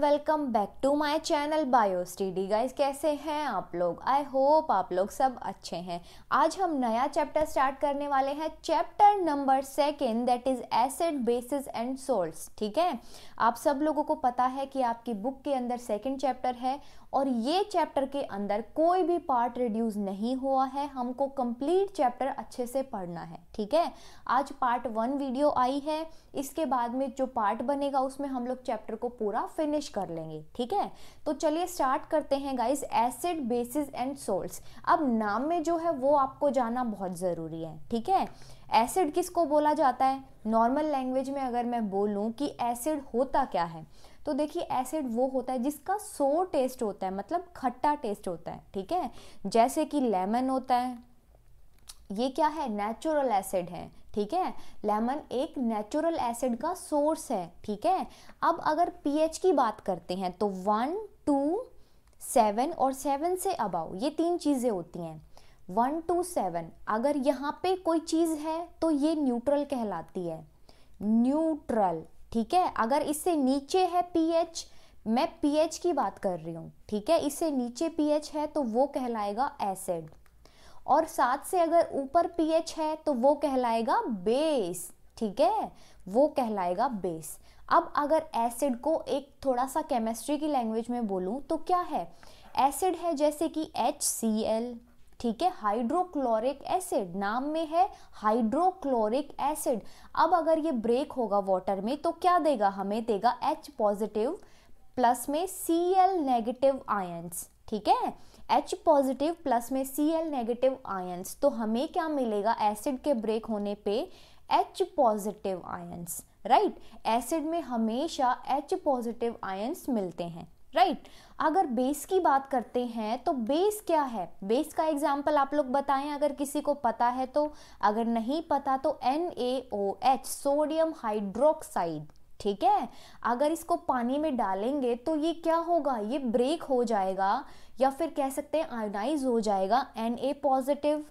Welcome back to my channel bio study guys कैसे हैं आप लोग आई होप आप लोग सब अच्छे हैं आज हम नया चैप्टर स्टार्ट करने वाले हैं chapter number second that is acid bases and salts ठीक है आप सब लोगों को पता है कि आपकी बुक के अंदर सेकेंड चैप्टर है और ये चैप्टर के अंदर कोई भी पार्ट रिड्यूस नहीं हुआ है हमको कंप्लीट चैप्टर अच्छे से पढ़ना है ठीक है आज पार्ट वन वीडियो आई है इसके बाद में जो पार्ट बनेगा उसमें हम लोग चैप्टर को पूरा फिनिश कर लेंगे ठीक है तो चलिए स्टार्ट करते हैं guys acid bases and salts अब नाम में जो है वो आपको जाना बहुत ज़रूरी है ठीक है एसिड किसको बोला जाता है नॉर्मल लैंग्वेज में अगर मैं बोलूँ कि एसिड होता क्या है तो देखिए एसिड वो होता है जिसका सो टेस्ट होता है मतलब खट्टा टेस्ट होता है ठीक है जैसे कि लेमन होता है ये क्या है नेचुरल एसिड है ठीक है लेमन एक नेचुरल एसिड का सोर्स है ठीक है अब अगर पीएच की बात करते हैं तो वन टू सेवन और सेवन से अबाउ ये तीन चीज़ें होती हैं वन टू सेवन अगर यहाँ पे कोई चीज़ है तो ये न्यूट्रल कहलाती है न्यूट्रल ठीक है अगर इससे नीचे है पीएच मैं पीएच की बात कर रही हूँ ठीक है इससे नीचे पीएच है तो वो कहलाएगा एसिड और साथ से अगर ऊपर पीएच है तो वो कहलाएगा बेस ठीक है वो कहलाएगा बेस अब अगर एसिड को एक थोड़ा सा केमिस्ट्री की लैंग्वेज में बोलूँ तो क्या है एसिड है जैसे कि एच सी एल ठीक है हाइड्रोक्लोरिक एसिड नाम में है हाइड्रोक्लोरिक एसिड अब अगर ये ब्रेक होगा वाटर में तो क्या देगा हमें देगा एच पॉजिटिव प्लस में सी एल नेगेटिव आयंस ठीक है एच पॉजिटिव प्लस में सी एल नेगेटिव आयंस तो हमें क्या मिलेगा एसिड के ब्रेक होने पे H positive ions right acid में हमेशा एच पॉजिटिव आयंस मिलते हैं राइट right? अगर बेस की बात करते हैं तो बेस क्या है बेस का एग्जाम्पल आप लोग बताएं अगर किसी को पता है तो अगर नहीं पता तो N A O H sodium hydroxide ठीक है अगर इसको पानी में डालेंगे तो ये क्या होगा ये ब्रेक हो जाएगा या फिर कह सकते हैं आयोनाइज हो जाएगा एन ए पॉजिटिव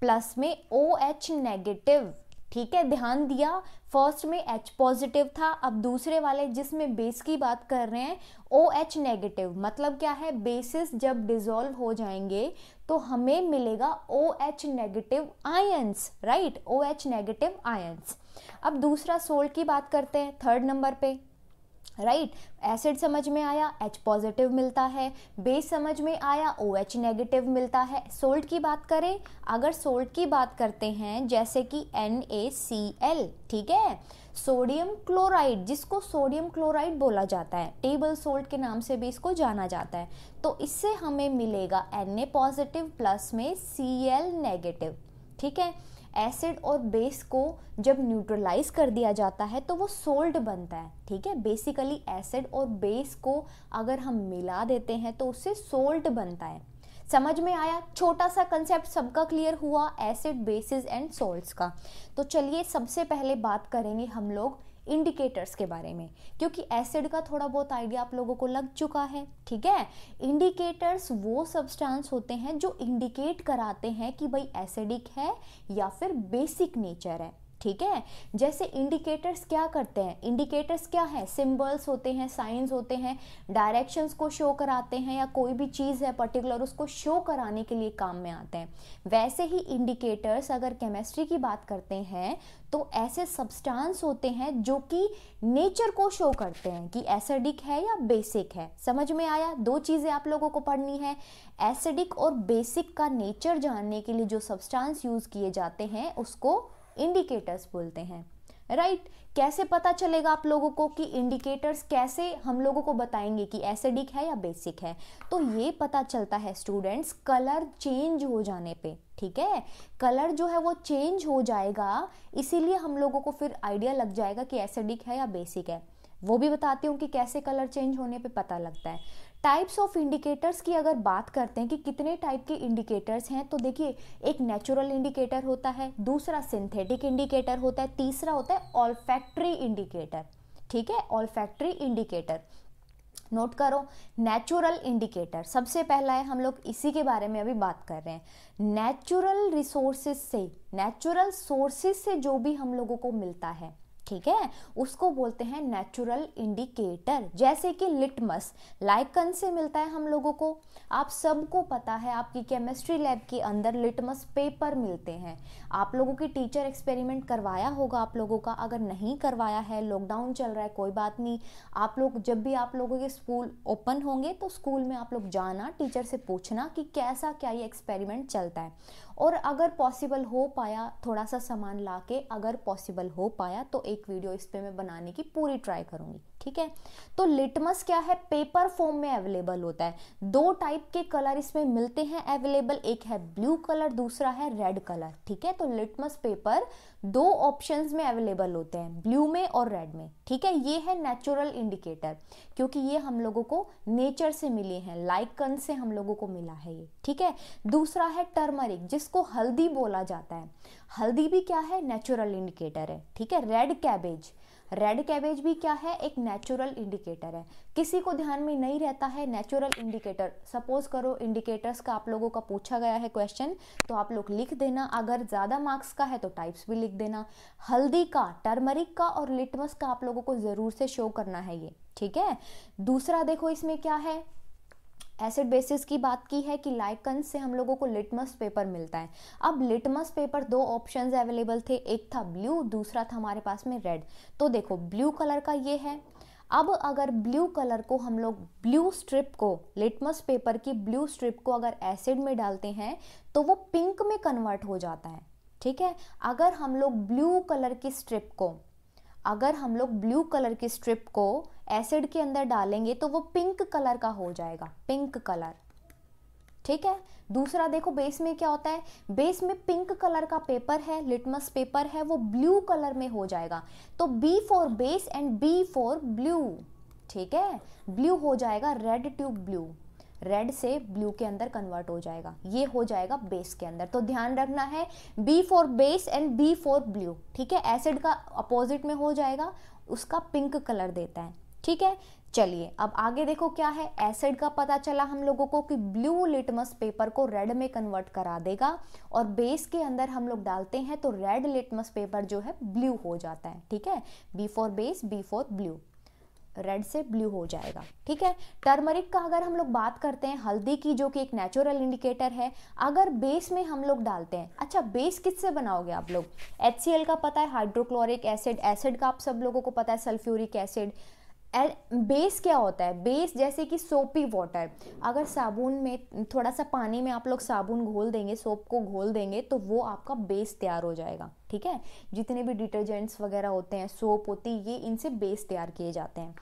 प्लस में ओ एच नेगेटिव ठीक है ध्यान दिया फर्स्ट में एच पॉजिटिव था अब दूसरे वाले जिसमें बेस की बात कर रहे हैं ओ एच नेगेटिव मतलब क्या है बेसिस जब डिजोल्व हो जाएंगे तो हमें मिलेगा O H negative ions right O H negative ions अब दूसरा सोल्ट की बात करते हैं थर्ड नंबर पे राइट right? एसिड समझ में आया एच पॉजिटिव मिलता है बेस समझ में आया ओ एच नेगेटिव मिलता है सोल्ट की बात करें अगर सोल्ट की बात करते हैं जैसे कि एन ए सी एल ठीक है सोडियम क्लोराइड जिसको सोडियम क्लोराइड बोला जाता है टेबल सोल्ट के नाम से भी इसको जाना जाता है तो इससे हमें मिलेगा एन ए पॉजिटिव प्लस में सी एल नेगेटिव ठीक है एसिड और बेस को जब न्यूट्रलाइज कर दिया जाता है तो वो सोल्ट बनता है ठीक है बेसिकली एसिड और बेस को अगर हम मिला देते हैं तो उससे सोल्ट बनता है समझ में आया छोटा सा कंसेप्ट सबका क्लियर हुआ एसिड बेसिस एंड सोल्ट का तो चलिए सबसे पहले बात करेंगे हम लोग इंडिकेटर्स के बारे में क्योंकि एसिड का थोड़ा बहुत आइडिया आप लोगों को लग चुका है ठीक है इंडिकेटर्स वो सब्सटेंस होते हैं जो इंडिकेट कराते हैं कि भाई एसिडिक है या फिर बेसिक नेचर है ठीक है जैसे इंडिकेटर्स क्या करते हैं इंडिकेटर्स क्या है सिंबल्स होते हैं साइंस होते हैं डायरेक्शंस को शो कराते हैं या कोई भी चीज़ है पर्टिकुलर उसको शो कराने के लिए काम में आते हैं वैसे ही इंडिकेटर्स अगर केमिस्ट्री की बात करते हैं तो ऐसे सब्सटेंस होते हैं जो कि नेचर को शो करते हैं कि एसिडिक है या बेसिक है समझ में आया दो चीज़ें आप लोगों को पढ़नी है एसिडिक और बेसिक का नेचर जानने के लिए जो सब्सटेंस यूज़ किए जाते हैं उसको इंडिकेटर्स बोलते हैं राइट right? कैसे पता चलेगा आप लोगों को कि इंडिकेटर्स कैसे हम लोगों को बताएंगे कि एसिडिक है या बेसिक है तो ये पता चलता है स्टूडेंट्स कलर चेंज हो जाने पे ठीक है कलर जो है वो चेंज हो जाएगा इसीलिए हम लोगों को फिर आइडिया लग जाएगा कि एसिडिक है या बेसिक है वो भी बताती हूँ कि कैसे कलर चेंज होने पे पता लगता है टाइप्स ऑफ इंडिकेटर्स की अगर बात करते हैं कि कितने टाइप के इंडिकेटर्स हैं तो देखिए एक नेचुरल इंडिकेटर होता है दूसरा सिंथेटिक इंडिकेटर होता है तीसरा होता है ऑल्फैक्ट्री इंडिकेटर ठीक है ऑल्फैक्ट्री इंडिकेटर नोट करो नेचुरल इंडिकेटर सबसे पहला है हम लोग इसी के बारे में अभी बात कर रहे हैं नेचुरल रिसोर्सेज से नेचुरल सोर्सेज से जो भी हम लोगों को मिलता है ठीक है उसको बोलते हैं नेचुरल इंडिकेटर जैसे कि लिटमस लाइकन से मिलता है हम लोगों को आप सबको पता है आपकी केमिस्ट्री लैब के अंदर लिटमस पेपर मिलते हैं आप लोगों की टीचर एक्सपेरिमेंट करवाया होगा आप लोगों का अगर नहीं करवाया है लॉकडाउन चल रहा है कोई बात नहीं आप लोग जब भी आप लोगों के स्कूल ओपन होंगे तो स्कूल में आप लोग जाना टीचर से पूछना कि कैसा क्या ये एक्सपेरिमेंट चलता है और अगर पॉसिबल हो पाया थोड़ा सा सामान ला के अगर पॉसिबल हो पाया तो एक वीडियो इस पर मैं बनाने की पूरी ट्राई करूँगी ठीक है तो लिटमस क्या है पेपर फॉर्म में अवेलेबल होता है दो टाइप के कलर इसमें मिलते हैं अवेलेबल एक है ब्लू कलर दूसरा है रेड कलर ठीक है तो लिटमस पेपर दो ऑप्शंस में अवेलेबल होते हैं ब्लू में और रेड में ठीक है ये है नेचुरल इंडिकेटर क्योंकि ये हम लोगों को नेचर से मिले हैं लाइकन से हम लोगों को मिला है ये ठीक है दूसरा है टर्मरिक जिसको हल्दी बोला जाता है हल्दी भी क्या है नेचुरल इंडिकेटर है ठीक है रेड कैबेज रेड कैबेज भी क्या है एक नेचुरल इंडिकेटर है किसी को ध्यान में नहीं रहता है नेचुरल इंडिकेटर सपोज करो इंडिकेटर्स का आप लोगों का पूछा गया है क्वेश्चन तो आप लोग लिख देना अगर ज़्यादा मार्क्स का है तो टाइप्स भी लिख देना हल्दी का टर्मरिक का और लिटमस का आप लोगों को ज़रूर से शो करना है ये ठीक है दूसरा देखो इसमें क्या है एसिड बेसिस की बात की है कि लाइकन से हम लोगों को लिटमस पेपर मिलता है अब लिटमस पेपर दो ऑप्शन अवेलेबल थे एक था ब्लू दूसरा था हमारे पास में रेड तो देखो ब्लू कलर का ये है अब अगर ब्लू कलर को हम लोग ब्लू स्ट्रिप को लिटमस पेपर की ब्लू स्ट्रिप को अगर एसिड में डालते हैं तो वो पिंक में कन्वर्ट हो जाता है ठीक है अगर हम लोग ब्लू कलर की स्ट्रिप को अगर हम लोग ब्लू कलर की स्ट्रिप को एसिड के अंदर डालेंगे तो वो पिंक कलर का हो जाएगा पिंक कलर ठीक है दूसरा देखो बेस में क्या होता है बेस में पिंक कलर का पेपर है लिटमस पेपर है वो ब्लू कलर में हो जाएगा तो B for base and B for blue ठीक है ब्लू हो जाएगा रेड ट्यूब ब्लू रेड से ब्लू के अंदर कन्वर्ट हो जाएगा ये हो जाएगा बेस के अंदर तो ध्यान रखना है B for base and B for blue ठीक है एसिड का अपोजिट में हो जाएगा उसका पिंक कलर देता है ठीक है चलिए अब आगे देखो क्या है एसिड का पता चला हम लोगों को कि ब्लू लिटमस पेपर को रेड में कन्वर्ट करा देगा और बेस के अंदर हम लोग डालते हैं तो रेड लिटमस पेपर जो है ब्लू हो जाता है ठीक है B for base B for blue red से ब्लू हो जाएगा ठीक है टर्मरिक का अगर हम लोग बात करते हैं हल्दी की जो कि एक नेचुरल इंडिकेटर है अगर बेस में हम लोग डालते हैं अच्छा बेस किससे बनाओगे आप लोग एच का पता है हाइड्रोक्लोरिक एसिड एसिड का आप सब लोगों को पता है सल्फ्यूरिक एसिड बेस क्या होता है बेस जैसे कि सोपी वाटर अगर साबुन में थोड़ा सा पानी में आप लोग साबुन घोल देंगे सोप को घोल देंगे तो वो आपका बेस तैयार हो जाएगा ठीक है जितने भी डिटर्जेंट्स वगैरह होते हैं सोप होती है ये इनसे बेस तैयार किए जाते हैं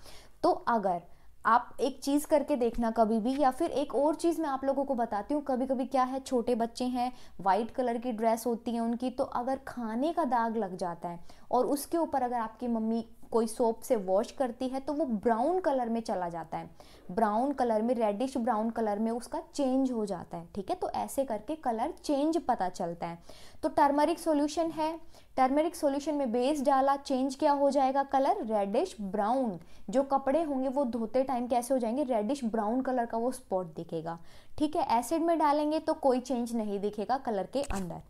तो अगर आप एक चीज़ करके देखना कभी भी या फिर एक और चीज़ मैं आप लोगों को बताती हूँ कभी कभी क्या है छोटे बच्चे हैं वाइट कलर की ड्रेस होती है उनकी तो अगर खाने का दाग लग जाता है और उसके ऊपर अगर आपकी मम्मी कोई सोप से वॉश करती है तो वो ब्राउन कलर में चला जाता है ब्राउन कलर में रेडिश ब्राउन कलर में उसका चेंज हो जाता है ठीक है तो ऐसे करके कलर चेंज पता चलता है तो टर्मरिक सोल्यूशन है टर्मरिक सोल्यूशन में बेस डाला चेंज क्या हो जाएगा कलर रेडिश ब्राउन जो कपड़े होंगे वो धोते टाइम कैसे हो जाएंगे रेडिश ब्राउन कलर का वो स्पॉट दिखेगा ठीक है एसिड में डालेंगे तो कोई चेंज नहीं दिखेगा कलर के अंदर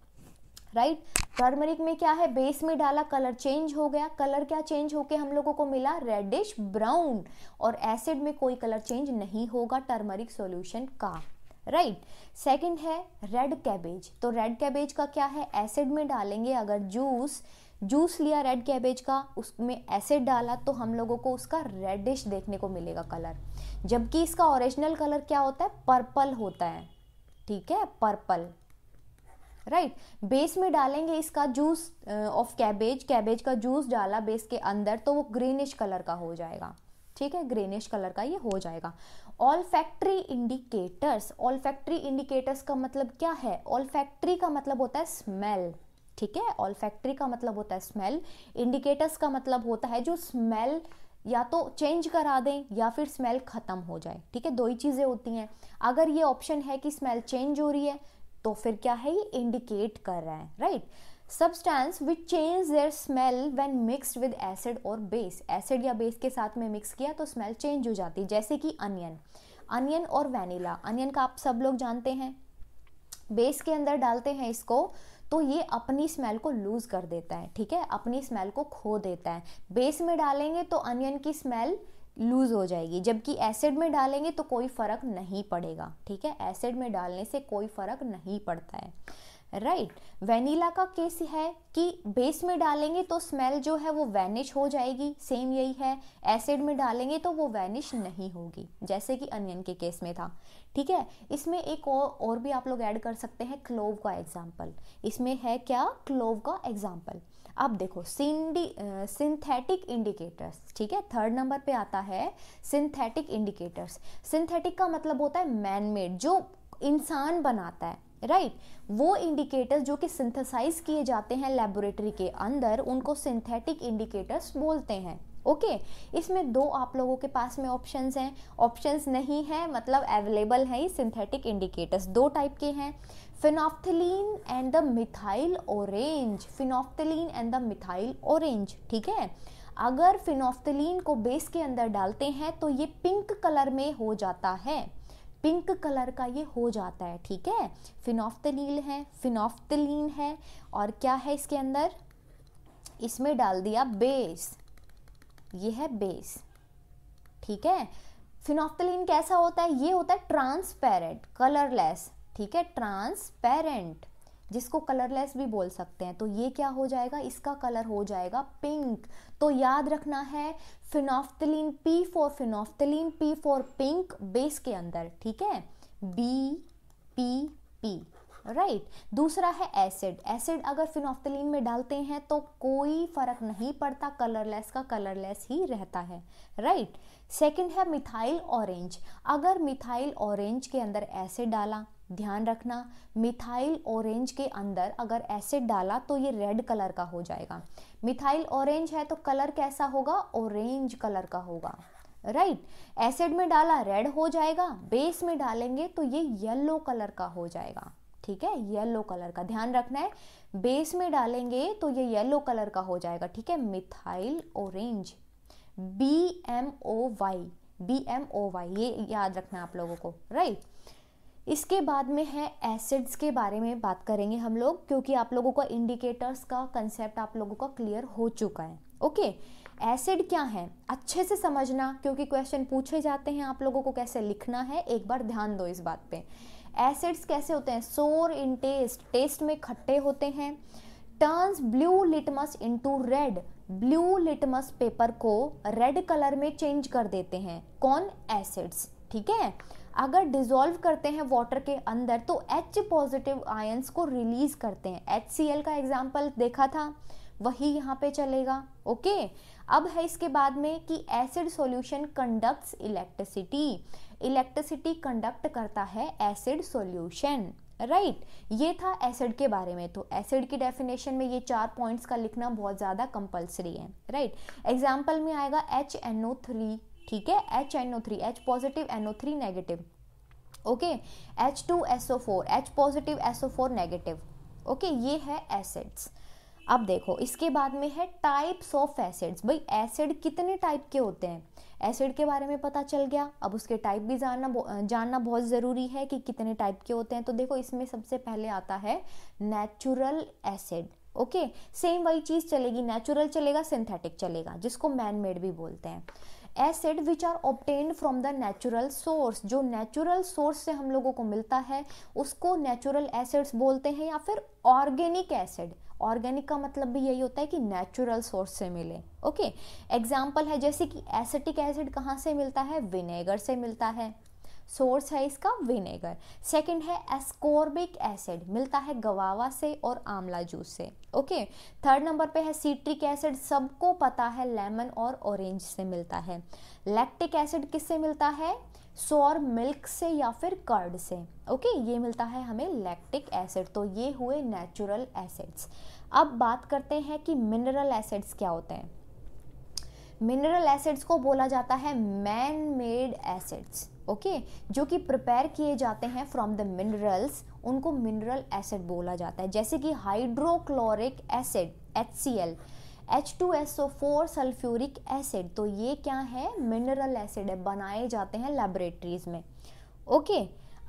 राइट टर्मरिक में क्या है बेस में डाला कलर चेंज हो गया कलर क्या चेंज होके हम लोगों को मिला रेडिश ब्राउन और एसिड में कोई कलर चेंज नहीं होगा टर्मरिक सॉल्यूशन का राइट right. सेकंड है रेड कैबेज तो रेड कैबेज का क्या है एसिड में डालेंगे अगर जूस जूस लिया रेड कैबेज का उसमें एसिड डाला तो हम लोगों को उसका रेडिश देखने को मिलेगा कलर जबकि इसका ओरिजिनल कलर क्या होता है पर्पल होता है ठीक है पर्पल राइट right? बेस में डालेंगे इसका जूस ऑफ कैबेज कैबेज का जूस डाला बेस के अंदर तो वो ग्रीनिश कलर का हो जाएगा ठीक है ग्रेनिश कलर का ये हो जाएगा olfactory indicators olfactory indicators का मतलब क्या है ऑल फैक्ट्री का मतलब होता है स्मेल ठीक है ऑल फैक्ट्री का मतलब होता है स्मेल इंडिकेटर्स का मतलब होता है जो स्मेल या तो चेंज करा दें या फिर स्मेल ख़त्म हो जाए ठीक है दो ही चीज़ें होती हैं अगर ये ऑप्शन है कि स्मेल चेंज हो रही है तो फिर क्या है ये इंडिकेट कर रहा है right substance which change their smell when mixed with acid और बेस एसिड या बेस के साथ में मिक्स किया तो स्मेल चेंज हो जाती है जैसे कि अनियन अनियन और वैनिला अनियन का आप सब लोग जानते हैं बेस के अंदर डालते हैं इसको तो ये अपनी स्मेल को लूज़ कर देता है ठीक है अपनी स्मेल को खो देता है बेस में डालेंगे तो अनियन की स्मेल लूज़ हो जाएगी जबकि एसिड में डालेंगे तो कोई फ़र्क नहीं पड़ेगा ठीक है एसिड में डालने से कोई फ़र्क नहीं पड़ता है राइट right. वेनिला का केस है कि बेस में डालेंगे तो स्मेल जो है वो वैनिश हो जाएगी सेम यही है एसिड में डालेंगे तो वो वैनिश नहीं होगी जैसे कि अनियन के केस में था ठीक है इसमें एक और, और भी आप लोग ऐड कर सकते हैं क्लोव का एग्जाम्पल इसमें है क्या क्लोव का एग्जाम्पल अब देखो सिंडी सिंथेटिक इंडिकेटर्स ठीक है थर्ड नंबर पे आता है सिंथेटिक इंडिकेटर्स सिंथेटिक का मतलब होता है मैन मेड जो इंसान बनाता है राइट right. वो इंडिकेटर्स जो कि सिंथेसाइज किए जाते हैं लेबोरेटरी के अंदर उनको सिंथेटिक इंडिकेटर्स बोलते हैं ओके okay. इसमें दो आप लोगों के पास में ऑप्शंस हैं ऑप्शंस नहीं है मतलब अवेलेबल है ही सिंथेटिक इंडिकेटर्स दो टाइप के हैं phenolphthalein and the methyl orange phenolphthalein and the methyl orange ठीक है अगर फिनॉफ्थलीन को बेस के अंदर डालते हैं तो ये पिंक कलर में हो जाता है पिंक कलर का ये हो जाता है ठीक है फिनॉफ्थलीन है फिनॉफ्थलीन है और क्या है इसके अंदर इसमें डाल दिया बेस ये है बेस ठीक है फिनॉफ्थलीन कैसा होता है ये होता है ट्रांसपेरेंट कलरलेस ठीक है ट्रांसपेरेंट जिसको कलरलेस भी बोल सकते हैं तो ये क्या हो जाएगा इसका कलर हो जाएगा पिंक तो याद रखना है phenolphthalein P for phenolphthalein P for pink base के अंदर ठीक है B P P right right. दूसरा है एसिड एसिड अगर फिनोफ्थलिन में डालते हैं तो कोई फर्क नहीं पड़ता कलरलेस का कलरलेस ही रहता है राइट right. सेकंड है मिथाइल ऑरेंज अगर मिथाइल ऑरेंज के अंदर एसिड डाला ध्यान रखना मिथाइल ऑरेंज के अंदर अगर एसिड डाला तो ये रेड कलर का हो जाएगा मिथाइल ऑरेंज है तो कलर कैसा होगा ऑरेंज कलर का होगा राइट right. एसिड में डाला रेड हो जाएगा बेस में डालेंगे तो ये येलो कलर का हो जाएगा ठीक है येलो कलर का ध्यान रखना है बेस में डालेंगे तो ये येलो कलर का हो जाएगा ठीक है methyl orange B M O Y B M O Y ये याद रखना है आप लोगों को राइट इसके बाद में है एसिड्स के बारे में बात करेंगे हम लोग क्योंकि आप लोगों का इंडिकेटर्स का कंसेप्ट आप लोगों का क्लियर हो चुका है ओके एसिड क्या है अच्छे से समझना क्योंकि क्वेश्चन पूछे जाते हैं आप लोगों को कैसे लिखना है एक बार ध्यान दो इस बात पे एसिड्स कैसे होते हैं सोर इन टेस्ट टेस्ट में खट्टे होते हैं turns blue litmus into red blue litmus paper को रेड कलर में चेंज कर देते हैं कौन एसिड्स ठीक है अगर डिजोल्व करते हैं वाटर के अंदर तो एच पॉजिटिव आयन्स को रिलीज करते हैं एच का एग्जाम्पल देखा था वही यहाँ पे चलेगा ओके अब है इसके बाद में कि acid solution conducts electricity electricity conduct करता है एसिड सॉल्यूशन राइट ये था एसिड के बारे में तो एसिड की डेफिनेशन में ये चार पॉइंट्स का लिखना बहुत ज़्यादा कंपलसरी है राइट right. एग्जाम्पल में आएगा एच एन ओ थ्री ठीक है H N O three H positive N O three negative okay H two S O four H positive S O four negative okay ये है acids अब देखो इसके बाद में है टाइप्स ऑफ एसिड्स भाई एसिड कितने टाइप के होते हैं एसिड के बारे में पता चल गया अब उसके टाइप भी जानना जानना बहुत ज़रूरी है कि कितने टाइप के होते हैं तो देखो इसमें सबसे पहले आता है नेचुरल एसिड ओके सेम वही चीज़ चलेगी नेचुरल चलेगा सिंथेटिक चलेगा जिसको मैन मेड भी बोलते हैं acid which are obtained from the natural source जो नेचुरल सोर्स से हम लोगों को मिलता है उसको नेचुरल एसिड्स बोलते हैं या फिर ऑर्गेनिक एसिड ऑर्गेनिक का मतलब भी यही होता है कि नेचुरल सोर्स से मिले ओके okay? एग्जाम्पल है जैसे कि एसिटिक एसिड कहाँ से मिलता है विनेगर से मिलता है सोर्स है इसका विनेगर सेकंड है एस्कोर्बिक एसिड मिलता है गवावा से और आमला जूस से ओके थर्ड नंबर पे है सीट्रिक एसिड सबको पता है लेमन और ऑरेंज से मिलता है लैक्टिक एसिड किससे मिलता है सोर मिल्क से या फिर कर्ड से ओके ये मिलता है हमें लैक्टिक एसिड तो ये हुए नेचुरल एसिड्स अब बात करते हैं कि मिनरल एसिड्स क्या होते हैं मिनरल एसिड्स को बोला जाता है मैन मेड एसिड्स ओके जो कि प्रिपेयर किए जाते हैं फ्रॉम द मिनरल्स उनको मिनरल एसिड बोला जाता है जैसे कि hydrochloric acid H C L H two S O four sulphuric acid तो ये क्या है मिनरल एसिड है बनाए जाते हैं लेबोरेटरीज में ओके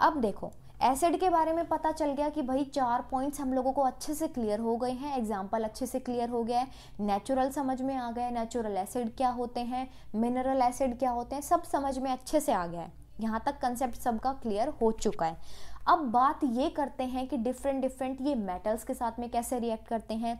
अब देखो एसिड के बारे में पता चल गया कि भाई चार पॉइंट्स हम लोगों को अच्छे से क्लियर हो गए हैं एग्जाम्पल अच्छे से क्लियर हो गया है नेचुरल समझ में आ गया है नेचुरल एसिड क्या होते हैं मिनरल एसिड क्या होते हैं सब समझ में अच्छे से आ गया है यहाँ तक कंसेप्ट सबका क्लियर हो चुका है अब बात ये करते हैं कि डिफरेंट डिफरेंट ये मेटल्स के साथ में कैसे रिएक्ट करते हैं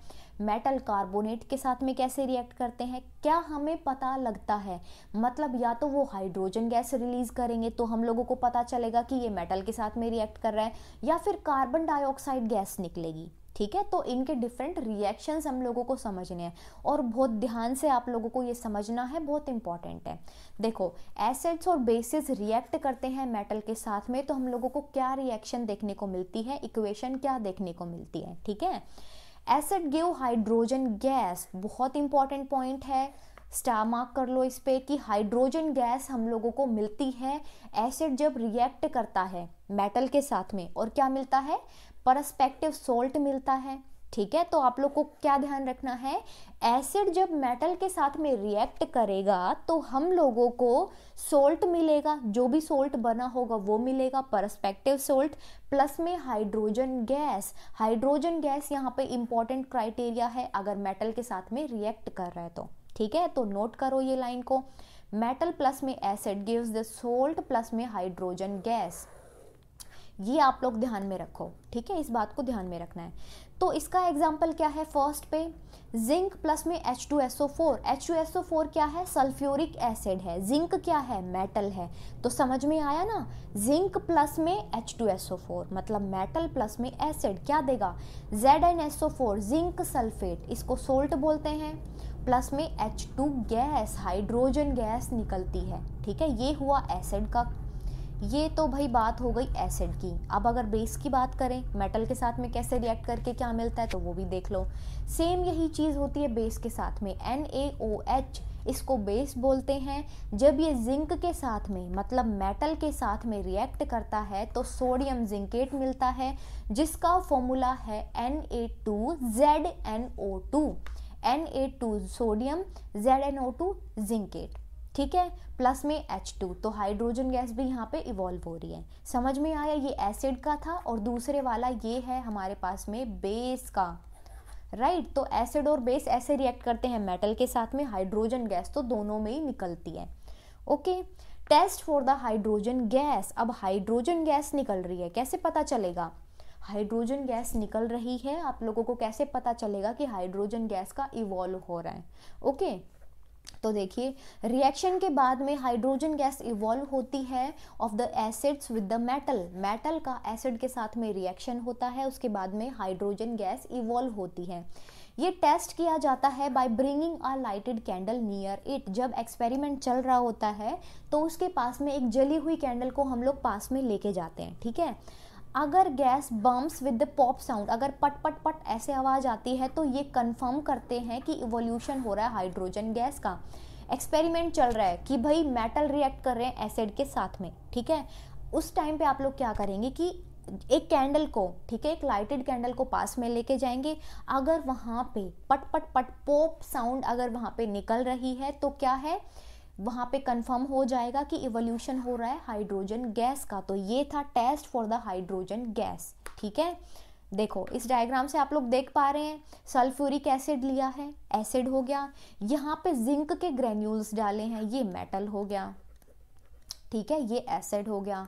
मेटल कार्बोनेट के साथ में कैसे रिएक्ट करते हैं क्या हमें पता लगता है मतलब या तो वो हाइड्रोजन गैस रिलीज़ करेंगे तो हम लोगों को पता चलेगा कि ये मेटल के साथ में रिएक्ट कर रहा है या फिर कार्बन डाइऑक्साइड गैस निकलेगी ठीक है तो इनके डिफरेंट रिएक्शंस हम लोगों को समझने हैं और बहुत ध्यान से आप लोगों को ये समझना है बहुत इंपॉर्टेंट है देखो एसिड्स और बेसिस रिएक्ट करते हैं मेटल के साथ में तो हम लोगों को क्या रिएक्शन देखने को मिलती है इक्वेशन क्या देखने को मिलती है ठीक है एसिड गिव हाइड्रोजन गैस बहुत इंपॉर्टेंट पॉइंट है स्टार मार्क कर लो इस पे कि हाइड्रोजन गैस हम लोगों को मिलती है एसिड जब रिएक्ट करता है मेटल के साथ में और क्या मिलता है परस्पेक्टिव सोल्ट मिलता है ठीक है तो आप लोग को क्या ध्यान रखना है एसिड जब मेटल के साथ में रिएक्ट करेगा तो हम लोगों को सोल्ट मिलेगा जो भी सोल्ट बना होगा वो मिलेगा परस्पेक्टिव सोल्ट प्लस में हाइड्रोजन गैस हाइड्रोजन गैस यहाँ पे इंपॉर्टेंट क्राइटेरिया है अगर मेटल के साथ में रिएक्ट कर रहा है तो ठीक है तो नोट करो ये लाइन को मेटल प्लस में acid gives the salt plus में हाइड्रोजन गैस ये आप लोग ध्यान में रखो ठीक है इस बात को ध्यान में रखना है तो इसका एग्जाम्पल क्या है फर्स्ट पे जिंक प्लस में H two S O four H two S O four क्या है सल्फ्यूरिक एसिड है जिंक क्या है मेटल है तो समझ में आया ना जिंक प्लस में H two S O four मतलब मेटल प्लस में एसिड क्या देगा Z N S O four zinc sulphate इसको सोल्ट बोलते हैं प्लस में H two gas hydrogen gas निकलती है ठीक है ये हुआ एसिड का ये तो भाई बात हो गई एसिड की अब अगर बेस की बात करें मेटल के साथ में कैसे रिएक्ट करके क्या मिलता है तो वो भी देख लो सेम यही चीज़ होती है बेस के साथ में एन ए ओ एच इसको बेस बोलते हैं जब ये जिंक के साथ में मतलब मेटल के साथ में रिएक्ट करता है तो सोडियम जिंकेट मिलता है जिसका फॉर्मूला है N N N A two two Z O A two sodium Z N O two zincate ठीक है प्लस में एच टू तो हाइड्रोजन गैस भी यहाँ पे इवॉल्व हो रही है समझ में आया ये एसिड का था और दूसरे वाला ये है हमारे पास में बेस का राइट right? तो एसिड और बेस ऐसे रिएक्ट करते हैं मेटल के साथ में हाइड्रोजन गैस तो दोनों में ही निकलती है okay test for the hydrogen gas अब हाइड्रोजन गैस निकल रही है कैसे पता चलेगा हाइड्रोजन गैस निकल रही है आप लोगों को कैसे पता चलेगा कि हाइड्रोजन गैस का इवॉल्व हो रहा है ओके okay? तो देखिए रिएक्शन के बाद में हाइड्रोजन गैस इवॉल्व होती है of the acids with the metal metal का एसिड के साथ में रिएक्शन होता है उसके बाद में हाइड्रोजन गैस इवॉल्व होती है ये टेस्ट किया जाता है by bringing a lighted candle near it जब एक्सपेरिमेंट चल रहा होता है तो उसके पास में एक जली हुई कैंडल को हम लोग पास में लेके जाते हैं ठीक है अगर gas bumps with the pop sound अगर पट पट पट ऐसे आवाज़ आती है तो ये कंफर्म करते हैं कि इवोल्यूशन हो रहा है हाइड्रोजन गैस का एक्सपेरिमेंट चल रहा है कि भाई मेटल रिएक्ट कर रहे हैं एसिड के साथ में ठीक है उस टाइम पे आप लोग क्या करेंगे कि एक कैंडल को ठीक है एक लाइटेड कैंडल को पास में लेके जाएंगे अगर वहाँ पे पट पट पट पोप साउंड अगर वहाँ पे निकल रही है तो क्या है वहाँ पे कंफर्म हो जाएगा कि इवोल्यूशन हो रहा है हाइड्रोजन गैस का तो ये था test for the hydrogen gas ठीक है देखो इस डायग्राम से आप लोग देख पा रहे हैं सल्फ्यूरिक एसिड लिया है एसिड हो गया यहाँ पे जिंक के ग्रेन्यूल्स डाले हैं ये मेटल हो गया ठीक है ये एसिड हो गया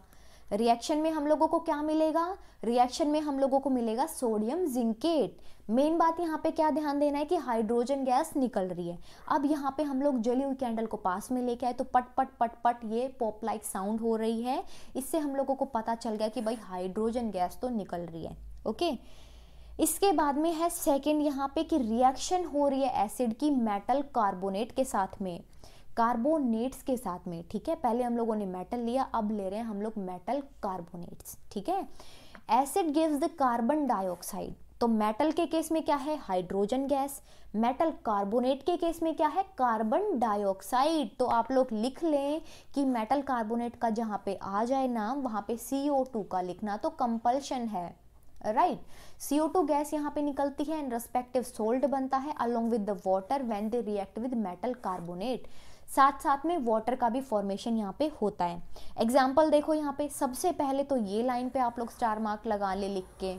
रिएक्शन में हम लोगों को क्या मिलेगा रिएक्शन में हम लोगों को मिलेगा सोडियम जिंकेट मेन बात यहाँ पे क्या ध्यान देना है कि हाइड्रोजन गैस निकल रही है अब यहाँ पे हम लोग जली हुई कैंडल को पास में लेके आए तो पट पट पट पट ये पॉप लाइक साउंड हो रही है इससे हम लोगों को पता चल गया कि भाई हाइड्रोजन गैस तो निकल रही है ओके इसके बाद में है सेकेंड यहाँ पे कि रिएक्शन हो रही है एसिड की मेटल कार्बोनेट के साथ में कार्बोनेट्स के साथ में ठीक है पहले हम लोगों ने मेटल लिया अब ले रहे हैं हम लोग मेटल कार्बोनेट्स ठीक है acid gives the carbon dioxide तो मेटल के केस में क्या है हाइड्रोजन गैस मेटल कार्बोनेट के केस में क्या है कार्बन डाइऑक्साइड तो आप लोग लिख लें कि मेटल कार्बोनेट का जहाँ पे आ जाए नाम वहां पे CO2 का लिखना तो कंपल्शन है राइट सीओ टू गैस यहाँ पे निकलती है एंड रेस्पेक्टिव सोल्ट बनता है along with the water when they react with metal carbonate साथ साथ में वाटर का भी फॉर्मेशन यहाँ पे होता है एग्जाम्पल देखो यहाँ पे सबसे पहले तो ये लाइन पे आप लोग स्टार मार्क लगा ले लिख के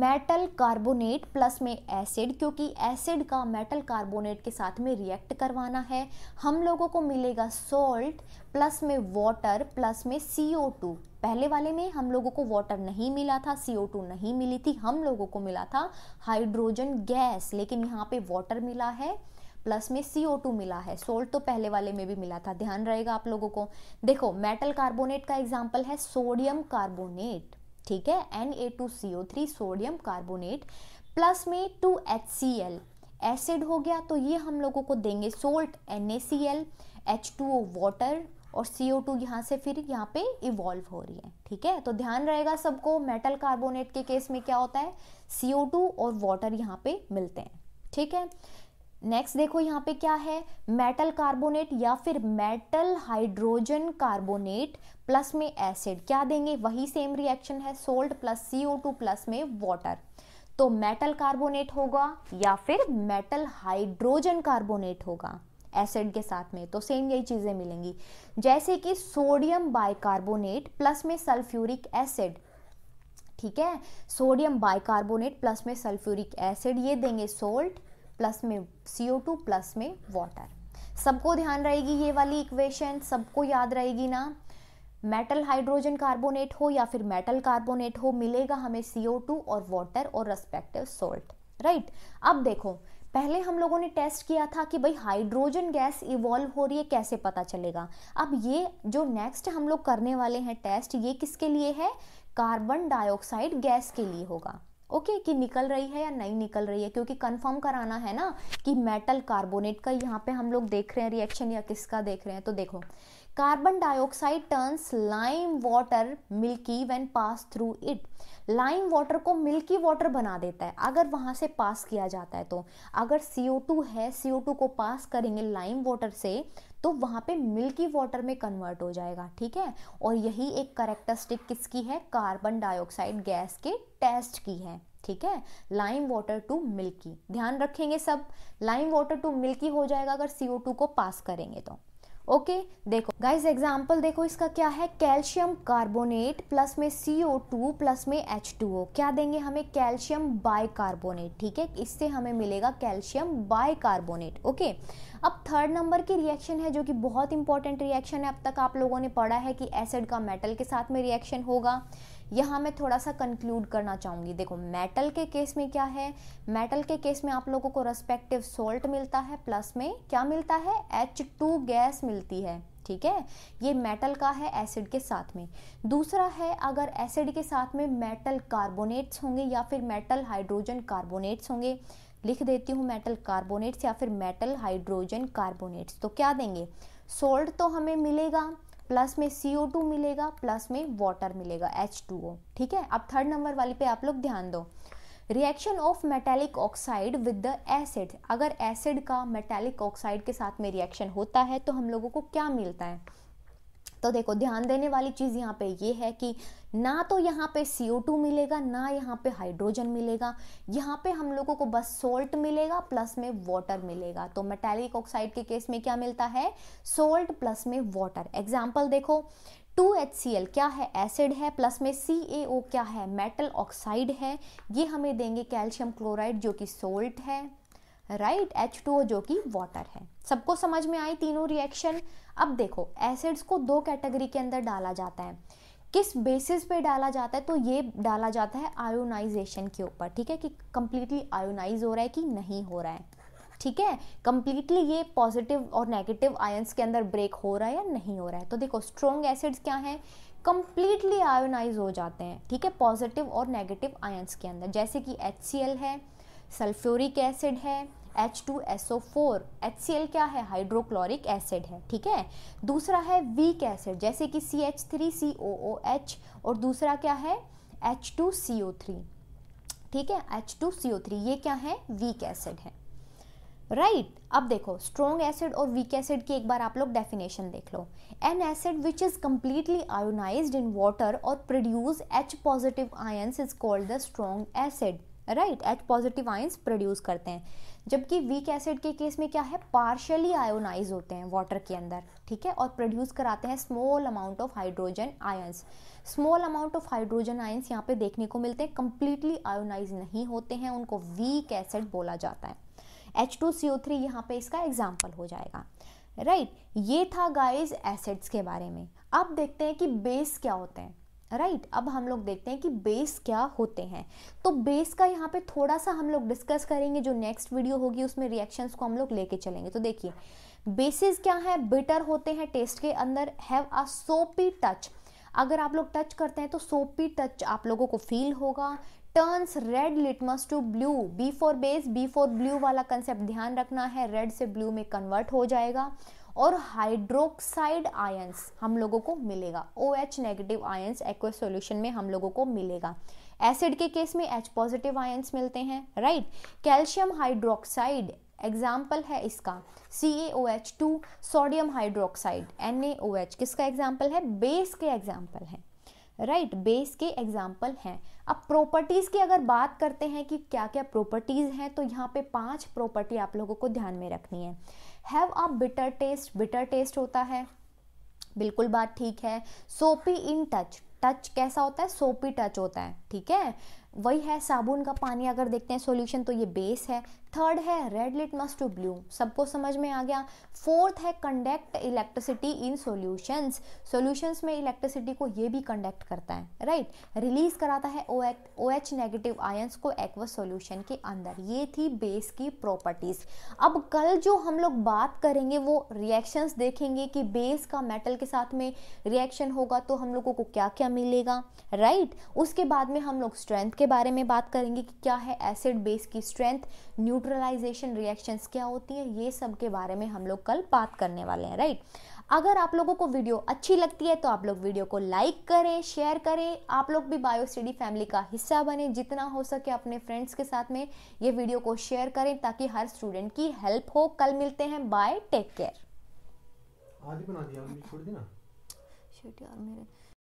मेटल कार्बोनेट प्लस में एसिड क्योंकि एसिड का मेटल कार्बोनेट के साथ में रिएक्ट करवाना है हम लोगों को मिलेगा सॉल्ट प्लस में वाटर प्लस में सी ओ टू पहले वाले में हम लोगों को वाटर नहीं मिला था सी ओ टू नहीं मिली थी हम लोगों को मिला था हाइड्रोजन गैस लेकिन यहाँ पे वाटर मिला है प्लस में सी मिला है सोल्ट तो पहले वाले में भी मिला था ध्यान रहेगा आप लोगों को देखो मेटल कार्बोनेट का एग्जाम्पल है सोडियम कार्बोनेट ठीक है N A two C three sodium carbonate plus में two H C L acid हो गया तो ये हम लोगों को देंगे salt N A C L H two O water और सी ओ टू यहाँ से फिर यहाँ पे इवॉल्व हो रही है ठीक है तो ध्यान रहेगा सबको मेटल कार्बोनेट के केस में क्या होता है सी टू और वाटर यहाँ पे मिलते हैं ठीक है नेक्स्ट देखो यहाँ पे क्या है मेटल कार्बोनेट या फिर मेटल हाइड्रोजन कार्बोनेट प्लस में एसिड क्या देंगे वही सेम रिएक्शन है salt plus C O two plus में वाटर तो मेटल कार्बोनेट होगा या फिर मेटल हाइड्रोजन कार्बोनेट होगा एसिड के साथ में तो सेम यही चीज़ें मिलेंगी जैसे कि सोडियम बाइकार्बोनेट प्लस में सल्फ्यूरिक एसिड ठीक है सोडियम बाइकार्बोनेट प्लस में सल्फ्यूरिक एसिड ये देंगे सोल्ट प्लस में सी प्लस में वाटर सबको ध्यान रहेगी ये वाली इक्वेशन सबको याद रहेगी ना मेटल हाइड्रोजन कार्बोनेट हो या फिर मेटल कार्बोनेट हो मिलेगा हमें CO2 और वाटर और रेस्पेक्टिव सोल्ट राइट अब देखो पहले हम लोगों ने टेस्ट किया था कि भाई हाइड्रोजन गैस इवॉल्व हो रही है कैसे पता चलेगा अब ये जो नेक्स्ट हम लोग करने वाले हैं टेस्ट ये किसके लिए है कार्बन डाइऑक्साइड गैस के लिए होगा ओके कि निकल रही है या नहीं निकल रही है क्योंकि कंफर्म कराना है ना कि मेटल कार्बोनेट का यहाँ पे हम लोग देख रहे हैं रिएक्शन या किसका देख रहे हैं तो देखो carbon dioxide turns lime water milky when pass through it lime water को मिल्की वाटर बना देता है अगर वहां से पास किया जाता है तो अगर सीओ टू है सीओ टू को पास करेंगे लाइम वाटर से तो वहां पे मिल्की वाटर में कन्वर्ट हो जाएगा ठीक है और यही एक करेक्टरिस्टिक किसकी है कार्बन डाइऑक्साइड गैस के टेस्ट की है ठीक है लाइम वाटर टू मिल्की ध्यान रखेंगे सब लाइम वाटर टू मिल्की हो जाएगा अगर सीओ टू को पास करेंगे तो ओके देखो गाइस एग्जांपल देखो इसका क्या है कैल्शियम कार्बोनेट प्लस में CO2 प्लस में H2O क्या देंगे हमें कैल्शियम बाइकार्बोनेट ठीक है इससे हमें मिलेगा कैल्शियम बाइकार्बोनेट ओके अब थर्ड नंबर की रिएक्शन है जो कि बहुत इंपॉर्टेंट रिएक्शन है अब तक आप लोगों ने पढ़ा है कि एसिड का मेटल के साथ में रिएक्शन होगा यहाँ मैं थोड़ा सा कंक्लूड करना चाहूँगी देखो मेटल के केस में क्या है मेटल के केस में आप लोगों को रेस्पेक्टिव सोल्ट मिलता है प्लस में क्या मिलता है एच टू गैस मिलती है ठीक है ये मेटल का है एसिड के साथ में दूसरा है अगर एसिड के साथ में मेटल कार्बोनेट्स होंगे या फिर मेटल हाइड्रोजन कार्बोनेट्स होंगे लिख देती हूँ मेटल कार्बोनेट्स या फिर मेटल हाइड्रोजन कार्बोनेट्स तो क्या देंगे सोल्ट तो हमें मिलेगा प्लस में सीओ टू मिलेगा प्लस में वाटर मिलेगा एच टू ओ ठीक है अब थर्ड नंबर वाली पे आप लोग ध्यान दो reaction of metallic oxide with the acid अगर एसिड का मेटेलिक ऑक्साइड के साथ में रिएक्शन होता है तो हम लोगों को क्या मिलता है तो देखो ध्यान देने वाली चीज़ यहाँ पे ये है कि ना तो यहाँ पे CO2 मिलेगा ना यहाँ पे हाइड्रोजन मिलेगा यहाँ पे हम लोगों को बस सोल्ट मिलेगा प्लस में वाटर मिलेगा तो मेटेलिक ऑक्साइड के केस में क्या मिलता है सोल्ट प्लस में वाटर एग्जाम्पल देखो टू एच सी एल क्या है एसिड है प्लस में सी ए ओ क्या है मेटल ऑक्साइड है ये हमें देंगे कैल्शियम क्लोराइड जो कि सोल्ट है राइट एच टू जो कि वाटर है सबको समझ में आई तीनों रिएक्शन अब देखो एसिड्स को दो कैटेगरी के अंदर डाला जाता है किस बेसिस पे डाला जाता है तो ये डाला जाता है आयोनाइजेशन के ऊपर ठीक है कि कंप्लीटली आयोनाइज हो रहा है कि नहीं हो रहा है ठीक है कंप्लीटली ये पॉजिटिव और नेगेटिव आयंस के अंदर ब्रेक हो रहा है या नहीं हो रहा है तो देखो स्ट्रोंग एसिड्स क्या हैं कंप्लीटली आयोनाइज हो जाते हैं ठीक है पॉजिटिव और नेगेटिव आयंस के अंदर जैसे कि एच है सल्फ्यूरिक एसिड है H two S O four H C L क्या है हाइड्रोक्लोरिक एसिड है ठीक है दूसरा है वीक एसिड जैसे कि C H three C O O H और दूसरा क्या है H two C O three ठीक है H two C O three ये क्या है वीक एसिड है राइट right. अब देखो स्ट्रॉन्ग एसिड और वीक एसिड की एक बार आप लोग डेफिनेशन देख लो an acid which is completely ionise in water और produce H positive ions is called the strong acid right H positive ions produce करते हैं जबकि वीक एसिड के केस में क्या है पार्शली आयोनाइज होते हैं वाटर के अंदर ठीक है और प्रोड्यूस कराते हैं small amount of hydrogen ions small amount of hydrogen ions यहाँ पे देखने को मिलते हैं कंप्लीटली आयोनाइज नहीं होते हैं उनको वीक एसिड बोला जाता है H two C O three यहाँ पर इसका एग्जाम्पल हो जाएगा राइट right, ये था गाइज एसिड्स के बारे में अब देखते हैं कि बेस क्या होते हैं राइट right, अब हम लोग देखते हैं कि बेस क्या होते हैं तो बेस का यहाँ पे थोड़ा सा हम लोग डिस्कस करेंगे जो नेक्स्ट वीडियो होगी उसमें रिएक्शंस को हम लोग लेके चलेंगे तो देखिए बेसिस क्या है बिटर होते हैं टेस्ट के अंदर हैव अ सोपी टच अगर आप लोग टच करते हैं तो सोपी टच आप लोगों को फील होगा turns red litmus to blue B for base B for blue वाला कंसेप्ट ध्यान रखना है रेड से ब्लू में कन्वर्ट हो जाएगा और हाइड्रोक्साइड आयंस हम लोगों को मिलेगा O H negative ions aq solution में हम लोगों को मिलेगा एसिड के केस में एच पॉजिटिव आयंस मिलते हैं राइट कैल्शियम हाइड्रोक्साइड एग्जाम्पल है इसका C A O H two sodium hydroxide N A O H किसका एग्जाम्पल है बेस के एग्जाम्पल है राइट right, बेस के एग्जाम्पल हैं अब प्रॉपर्टीज़ की अगर बात करते हैं कि क्या क्या प्रॉपर्टीज़ हैं तो यहाँ पे पांच प्रॉपर्टी आप लोगों को ध्यान में रखनी है have a bitter taste bitter taste होता है बिल्कुल बात ठीक है सोपी इन टच टच कैसा होता है सोपी टच होता है ठीक है वही है साबुन का पानी अगर देखते हैं सॉल्यूशन तो ये बेस है थर्ड है red litmus to blue सबको समझ में आ गया फोर्थ है conduct electricity in solutions solutions में इलेक्ट्रिसिटी को ये भी कंडक्ट करता है राइट right? रिलीज कराता है ओ एच नेगेटिव आयंस को एक्व सॉल्यूशन के अंदर ये थी बेस की प्रॉपर्टीज अब कल जो हम लोग बात करेंगे वो रिएक्शंस देखेंगे कि बेस का मेटल के साथ में रिएक्शन होगा तो हम लोगों को क्या क्या मिलेगा राइट right? उसके बाद में हम लोग स्ट्रेंथ के बारे में बात करेंगे कि क्या है एसिड बेस की स्ट्रेंथ न्यू न्यूट्रलाइजेशन रिएक्शंस क्या होती हैं ये सब के बारे में हम लोग कल बात करने वाले हैं राइट अगर आप लोगों को वीडियो अच्छी लगती है तो आप लोग वीडियो को लाइक करें शेयर करें आप लोग भी बायो स्टडी फैमिली का हिस्सा बने जितना हो सके अपने फ्रेंड्स के साथ में ये वीडियो को शेयर करें ताकि हर स्टूडेंट की हेल्प हो कल मिलते हैं बाय टेक केयर आज बना दिया छोड़ देना और मेरे